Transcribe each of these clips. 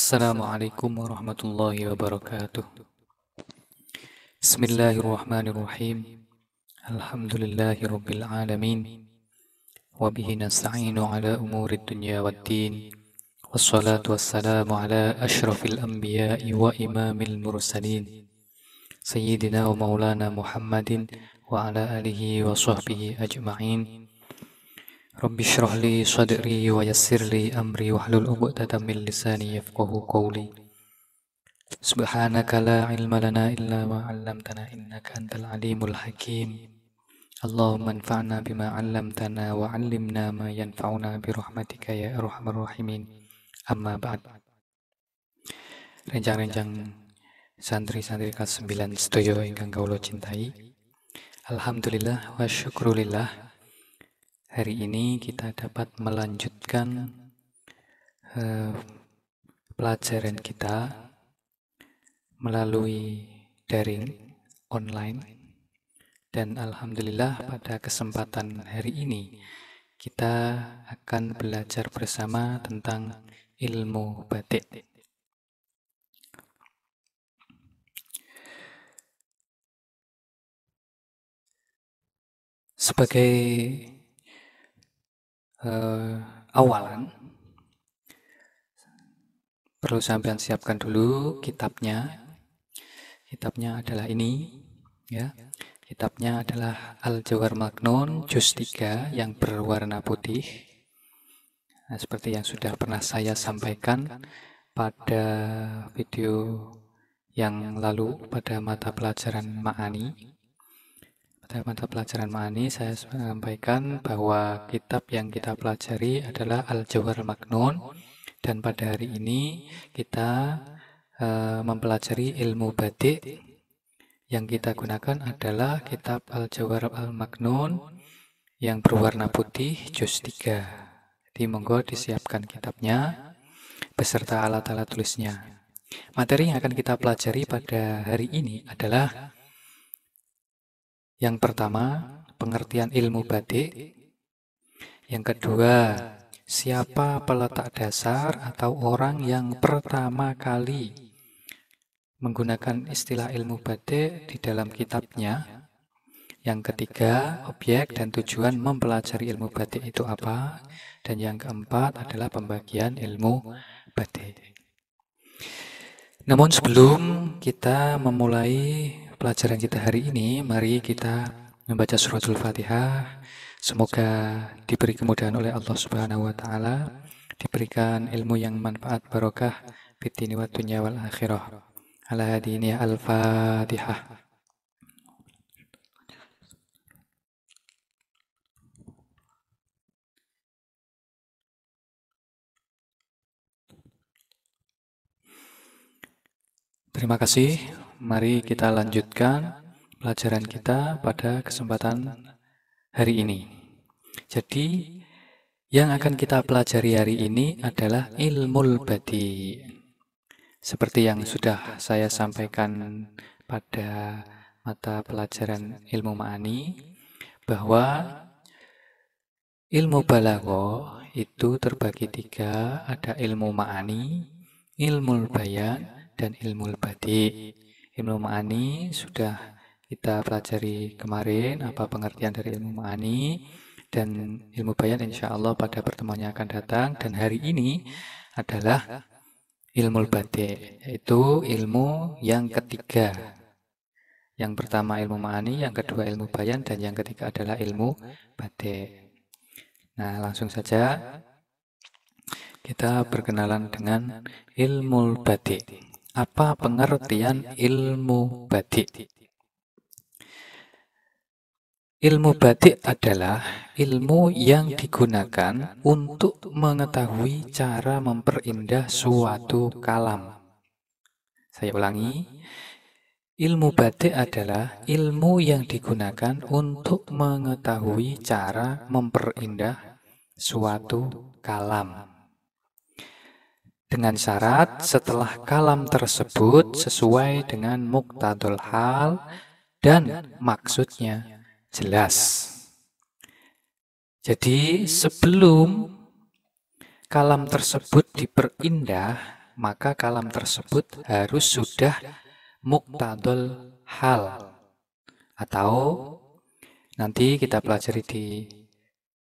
السلام عليكم ورحمة الله وبركاته بسم الله الرحمن الرحيم الحمد لله رب العالمين وبه نستعين على أمور الدنيا والدين والصلاة والسلام على أشرف الأنبياء وإمام المرسلين سيدنا ومولانا محمد وعلى آله وصحبه أجمعين Rabbi syrah li sadri wa yassir li amri wahlul 'uqdatam min lisani yafqahu qawli. Subhanaka la ilma lana illa ma 'allamtana innaka antal alimul hakim. Allahumma anfa'na bima 'allamtana wa 'allimna ma yanfa'una bi rahmatika ya arhamar rahimin. Amma ba'd. santri-santri kelas 9 studio ingkang kaulo cintai. Alhamdulillah wa syukrulillah Hari ini kita dapat melanjutkan uh, pelajaran kita melalui daring online dan alhamdulillah pada kesempatan hari ini kita akan belajar bersama tentang ilmu batik. Sebagai eh, awalan perlu sampean siapkan dulu kitabnya. Kitabnya adalah ini ya. Kitabnya adalah al Jawar magnon juz 3 yang berwarna putih. Nah, seperti yang sudah pernah saya sampaikan pada video yang lalu pada mata pelajaran Ma'ani pada mata pelajaran Ma'ani saya sampaikan bahwa kitab yang kita pelajari adalah Al-Jawhar Magnun Dan pada hari ini kita uh, mempelajari ilmu batik. Yang kita gunakan adalah kitab al Jawar al magnun yang berwarna putih, juz 3. Jadi monggo disiapkan kitabnya beserta alat-alat tulisnya. Materi yang akan kita pelajari pada hari ini adalah yang pertama, pengertian ilmu batik. Yang kedua, siapa peletak dasar atau orang yang pertama kali menggunakan istilah ilmu batik di dalam kitabnya. Yang ketiga, objek dan tujuan mempelajari ilmu batik itu apa. Dan yang keempat adalah pembagian ilmu batik. Namun sebelum kita memulai pelajaran kita hari ini, mari kita membaca suratul Fatihah. Semoga diberi kemudahan oleh Allah Subhanahu wa taala, diberikan ilmu yang manfaat barokah fitni wa dunya wal akhirah. Ala hadini al-Fatihah. Terima kasih mari kita lanjutkan pelajaran kita pada kesempatan hari ini. Jadi, yang akan kita pelajari hari ini adalah ilmu badi. Seperti yang sudah saya sampaikan pada mata pelajaran ilmu ma'ani, bahwa ilmu balago itu terbagi tiga, ada ilmu ma'ani, ilmu bayan, dan ilmu badi ilmu ma'ani sudah kita pelajari kemarin apa pengertian dari ilmu ma'ani dan ilmu bayan insya Allah pada pertemuan yang akan datang dan hari ini adalah ilmu batik yaitu ilmu yang ketiga yang pertama ilmu ma'ani, yang kedua ilmu bayan, dan yang ketiga adalah ilmu batik. Nah, langsung saja kita berkenalan dengan ilmu batik. Apa pengertian ilmu batik? Ilmu batik adalah ilmu yang digunakan untuk mengetahui cara memperindah suatu kalam. Saya ulangi, Ilmu batik adalah ilmu yang digunakan untuk mengetahui cara memperindah suatu kalam dengan syarat setelah kalam tersebut sesuai dengan muktadul hal dan maksudnya jelas. Jadi sebelum kalam tersebut diperindah, maka kalam tersebut harus sudah muktadul hal. Atau nanti kita pelajari di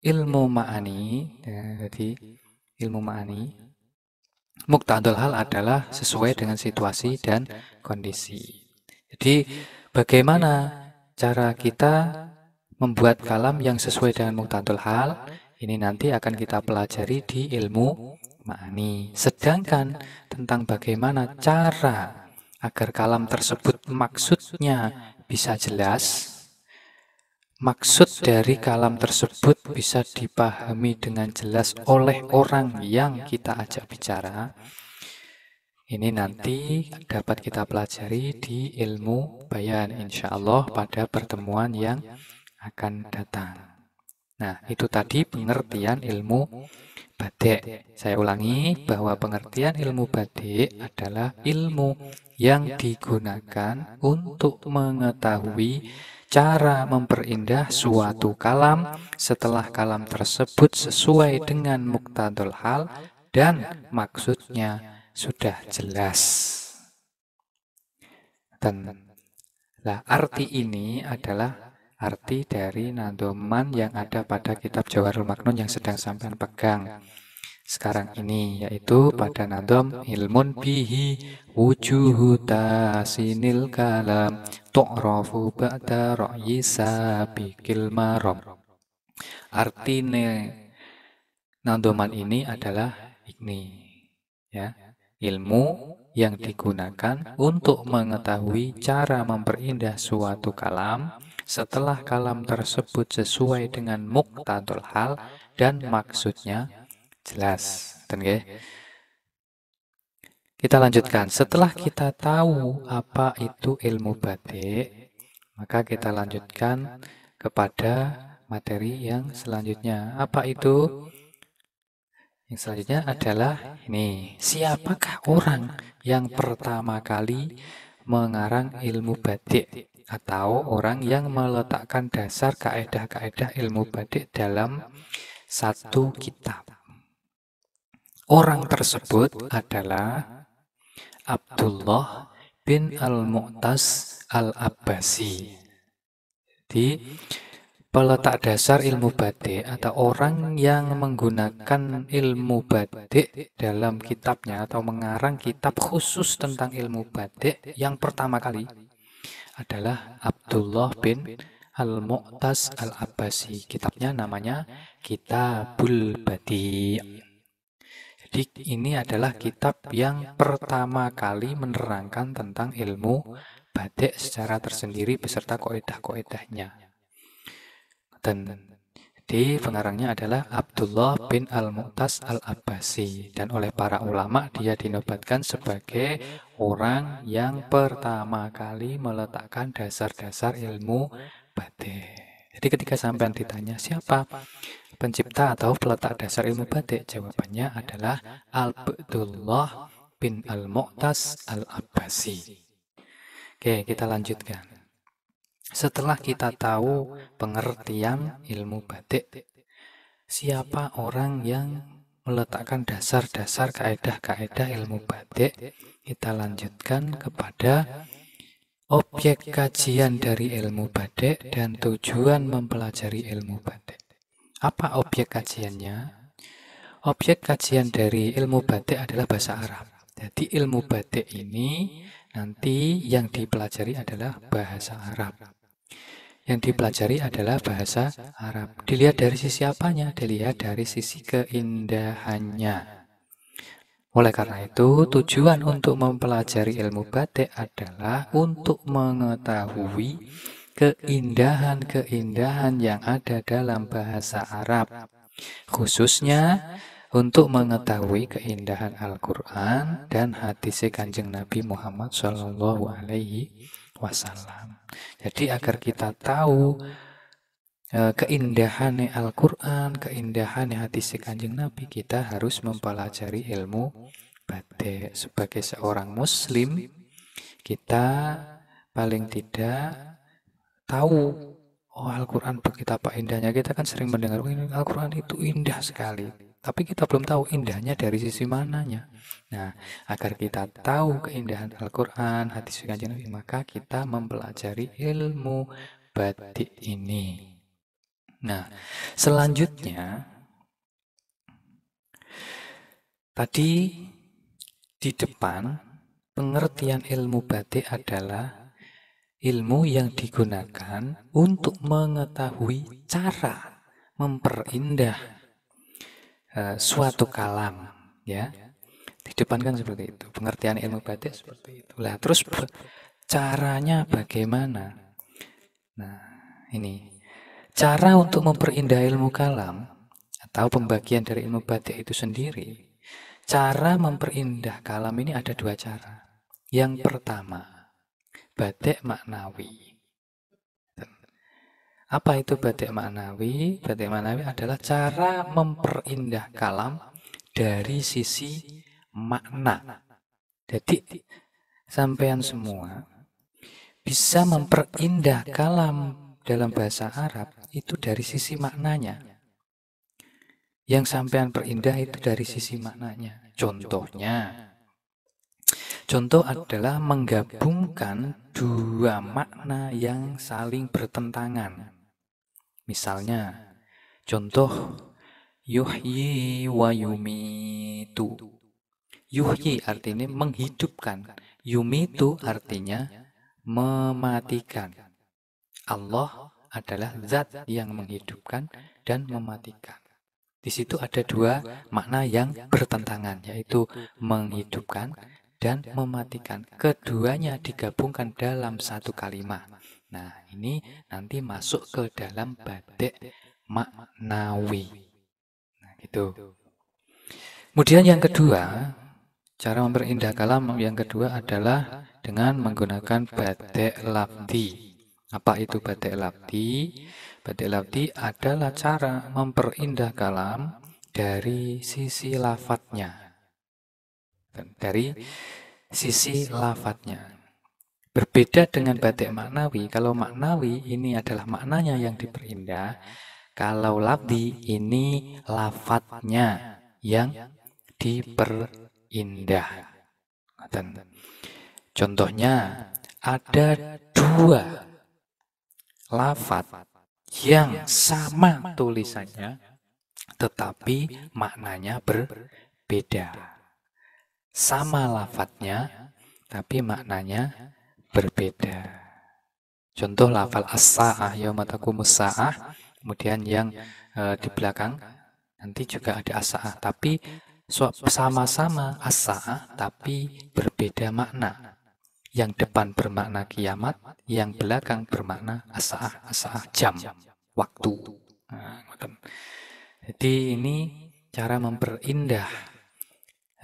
ilmu ma'ani, ya, jadi ilmu ma'ani Muktadul hal adalah sesuai dengan situasi dan kondisi. Jadi bagaimana cara kita membuat kalam yang sesuai dengan muktadul hal ini nanti akan kita pelajari di ilmu ma'ani. Sedangkan tentang bagaimana cara agar kalam tersebut maksudnya bisa jelas, Maksud dari kalam tersebut bisa dipahami dengan jelas oleh orang yang kita ajak bicara. Ini nanti dapat kita pelajari di ilmu bayan insya Allah pada pertemuan yang akan datang. Nah, nah itu tadi pengertian ilmu Badek, Saya ulangi bahwa pengertian ilmu batik adalah ilmu yang digunakan untuk mengetahui cara memperindah suatu kalam setelah kalam tersebut sesuai dengan muktadul hal dan maksudnya sudah jelas. Dan lah arti ini adalah arti dari nandoman yang ada pada kitab Jawarul Maknun yang sedang sampean pegang sekarang ini yaitu pada nadom ilmun bihi wujuhu tasinil kalam tu'rafu ba'da ra'yi sabikil marom arti nadoman ini adalah ini ya ilmu yang digunakan untuk mengetahui cara memperindah suatu kalam setelah kalam tersebut sesuai dengan muktadul hal dan maksudnya jelas. Kita lanjutkan. Setelah kita tahu apa itu ilmu batik, maka kita lanjutkan kepada materi yang selanjutnya. Apa itu? Yang selanjutnya adalah ini. Siapakah orang yang pertama kali mengarang ilmu batik? atau orang yang meletakkan dasar kaedah-kaedah ilmu badik dalam satu kitab. Orang tersebut adalah Abdullah bin Al-Mu'tas Al-Abbasi. Jadi, peletak dasar ilmu badik atau orang yang menggunakan ilmu badik dalam kitabnya atau mengarang kitab khusus tentang ilmu badik yang pertama kali adalah Abdullah bin Al-Mu'tas Al-Abbasi. Kitabnya namanya Kitabul Badi. Jadi ini adalah kitab yang pertama kali menerangkan tentang ilmu batik secara tersendiri beserta koedah-koedahnya. Dan di pengarangnya adalah Abdullah bin Al-Mu'tas Al-Abbasi dan oleh para ulama dia dinobatkan sebagai orang yang pertama kali meletakkan dasar-dasar ilmu batik. Jadi ketika sampean ditanya siapa pencipta atau peletak dasar ilmu batik, jawabannya adalah Al-Abdullah bin Al-Mu'tas Al-Abbasi. Oke, kita lanjutkan. Setelah kita tahu pengertian ilmu batik, siapa orang yang meletakkan dasar-dasar kaedah-kaedah ilmu batik, kita lanjutkan kepada objek kajian dari ilmu batik dan tujuan mempelajari ilmu batik. Apa objek kajiannya? Objek kajian dari ilmu batik adalah bahasa Arab. Jadi ilmu batik ini nanti yang dipelajari adalah bahasa Arab yang dipelajari adalah bahasa Arab. Dilihat dari sisi apanya? Dilihat dari sisi keindahannya. Oleh karena itu, tujuan untuk mempelajari ilmu batik adalah untuk mengetahui keindahan-keindahan yang ada dalam bahasa Arab. Khususnya untuk mengetahui keindahan Al-Quran dan hadis Kanjeng Nabi Muhammad SAW. Alaihi jadi agar kita tahu eh, keindahan Al-Quran, keindahan hati si kanjeng Nabi, kita harus mempelajari ilmu batik. Sebagai seorang muslim, kita paling tidak tahu oh Al-Quran apa indahnya. Kita kan sering mendengar, oh, Al-Quran itu indah sekali tapi kita belum tahu indahnya dari sisi mananya. Nah, agar kita tahu keindahan Al-Quran, hadis kanjeng Nabi, maka kita mempelajari ilmu batik ini. Nah, selanjutnya tadi di depan pengertian ilmu batik adalah ilmu yang digunakan untuk mengetahui cara memperindah uh, suatu kalam ya di depan kan seperti itu pengertian ilmu batik seperti itu lah terus caranya bagaimana nah ini cara untuk memperindah ilmu kalam atau pembagian dari ilmu batik itu sendiri cara memperindah kalam ini ada dua cara yang pertama batik maknawi apa itu batik maknawi? Batik maknawi adalah cara memperindah kalam dari sisi makna. Jadi sampean semua bisa memperindah kalam dalam bahasa Arab itu dari sisi maknanya. Yang sampean perindah itu dari sisi maknanya. Contohnya, Contoh adalah menggabungkan dua makna yang saling bertentangan. Misalnya, contoh yuhyi wa yumitu. Yuhyi artinya menghidupkan, yumitu artinya mematikan. Allah adalah zat yang menghidupkan dan mematikan. Di situ ada dua makna yang bertentangan, yaitu menghidupkan dan mematikan. Keduanya digabungkan dalam satu kalimat. Nah, ini nanti masuk ke dalam batik maknawi. Nah, gitu. Kemudian yang kedua, cara memperindah kalam yang kedua adalah dengan menggunakan batik labdi. Apa itu batik labdi? batik labdi adalah cara memperindah kalam dari sisi lafatnya. Dari sisi lafatnya. Berbeda dengan batik maknawi, kalau maknawi ini adalah maknanya yang diperindah, kalau labdi ini lafadznya yang diperindah. Contohnya ada dua lafat yang sama tulisannya tetapi maknanya berbeda. Sama lafadznya tapi maknanya berbeda. Contoh lafal as-sa'ah, yaumatakumus musa'ah, kemudian yang uh, di belakang nanti juga ada as-sa'ah, tapi sama-sama as-sa'ah tapi berbeda makna. Yang depan bermakna kiamat, yang belakang bermakna as-sa'ah, as-sa'ah jam, waktu. Nah, Jadi ini cara memperindah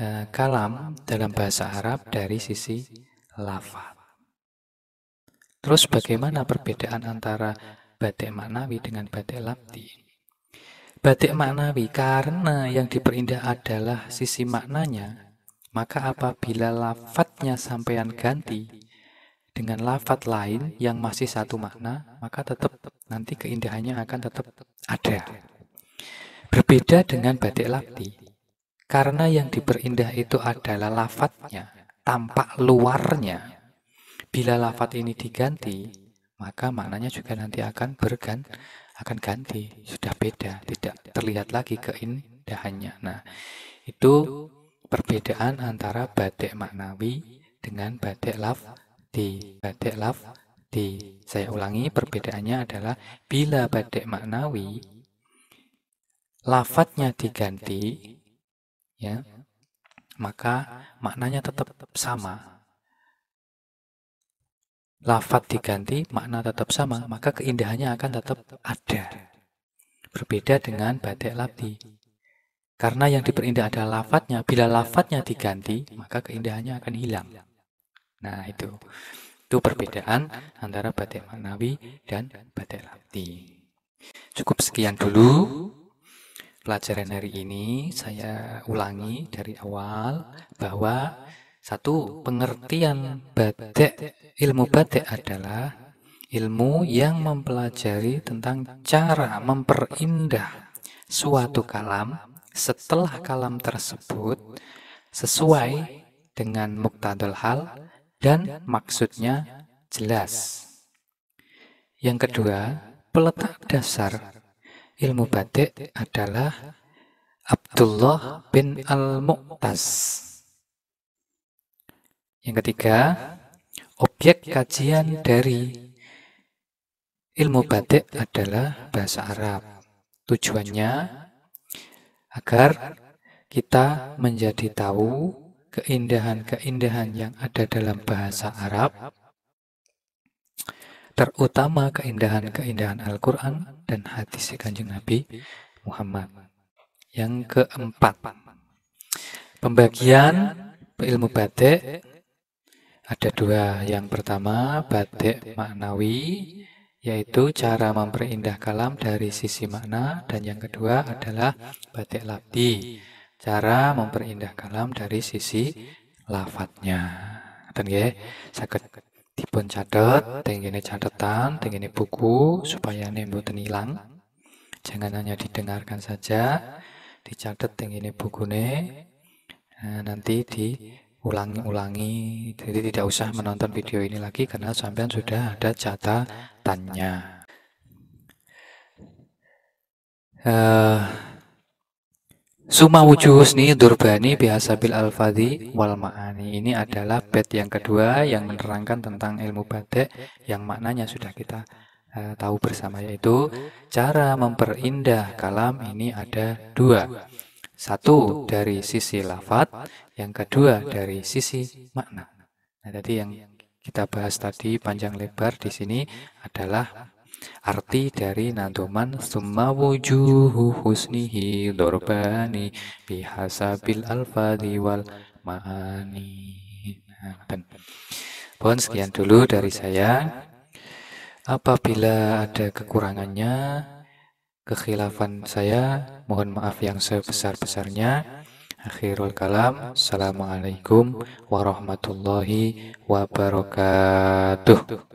eh, kalam dalam bahasa Arab dari sisi lafal Terus bagaimana perbedaan antara batik maknawi dengan batik lamti? Batik maknawi karena yang diperindah adalah sisi maknanya, maka apabila lafadznya sampean ganti dengan lafadz lain yang masih satu makna, maka tetap nanti keindahannya akan tetap ada. Berbeda dengan batik lamti, karena yang diperindah itu adalah lafadznya, tampak luarnya, Bila lafat ini diganti, maka maknanya juga nanti akan bergan akan ganti, sudah beda, tidak terlihat lagi keindahannya. Nah, itu perbedaan antara batik maknawi dengan batik laf di batik laf di saya ulangi perbedaannya adalah bila batik maknawi lafatnya diganti ya maka maknanya tetap sama lafat diganti, makna tetap sama, maka keindahannya akan tetap ada. Berbeda dengan batik labdi. Karena yang diperindah adalah lafatnya, bila lafatnya diganti, maka keindahannya akan hilang. Nah, itu. Itu perbedaan antara batik maknawi dan batik labdi. Cukup sekian dulu pelajaran hari ini. Saya ulangi dari awal bahwa satu, pengertian batik ilmu batik adalah ilmu yang mempelajari tentang cara memperindah suatu kalam setelah kalam tersebut sesuai dengan muktadul hal dan maksudnya jelas. Yang kedua, peletak dasar ilmu batik adalah Abdullah bin Al-Muqtas. Yang ketiga, objek kajian dari ilmu batik adalah bahasa Arab. Tujuannya agar kita menjadi tahu keindahan-keindahan yang ada dalam bahasa Arab, terutama keindahan-keindahan Al-Quran dan hadis kanjeng Nabi Muhammad. Yang keempat, pembagian ilmu batik ada dua. Yang pertama, batik maknawi, yaitu cara memperindah kalam dari sisi makna. Dan yang kedua adalah batik labdi, cara memperindah kalam dari sisi lafadznya. Tenge, sakit. Saged dipun catet tenggene catatan, tenggene buku supaya nembu hilang. Jangan hanya didengarkan saja, dicatat tenggene bukune. Nah, nanti di ulangi-ulangi jadi tidak usah menonton video ini lagi karena sampean sudah ada catatannya uh, Suma wujuh nih durbani biasa al alfadhi wal ma'ani ini adalah bed yang kedua yang menerangkan tentang ilmu badai yang maknanya sudah kita uh, tahu bersama yaitu cara memperindah kalam ini ada dua satu dari sisi lafat, yang kedua dari sisi makna. Nah, tadi yang kita bahas tadi panjang lebar di sini adalah arti dari nantuman summa wujuhu husnihi dorbani bihasabil alfadhi wal ma'ani. pohon nah, sekian dulu dari saya. Apabila ada kekurangannya, kekhilafan saya. Mohon maaf yang sebesar-besarnya. Akhirul kalam. Assalamualaikum warahmatullahi wabarakatuh.